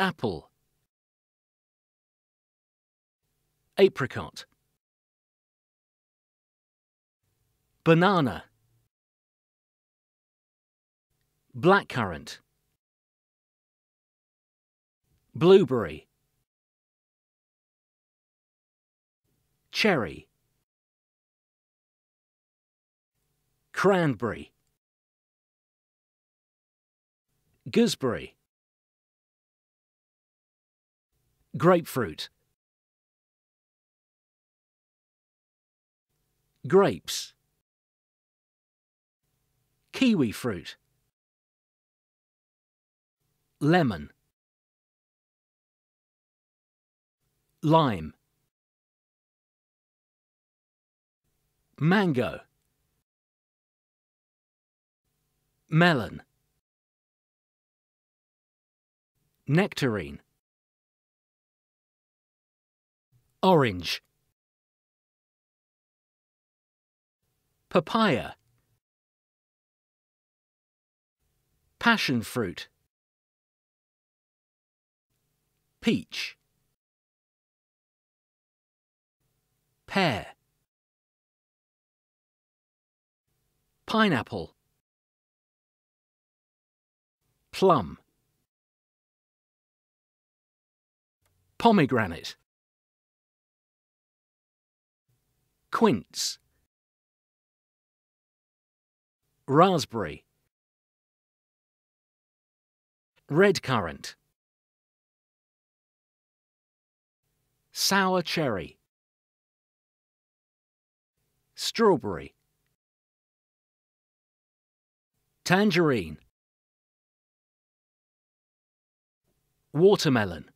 apple apricot banana blackcurrant blueberry cherry cranberry gooseberry Grapefruit. Grapes. Kiwi fruit. Lemon. Lime. Mango. Melon. Nectarine. orange papaya passion fruit peach pear pineapple plum pomegranate quince, raspberry, red currant, sour cherry, strawberry, tangerine, watermelon.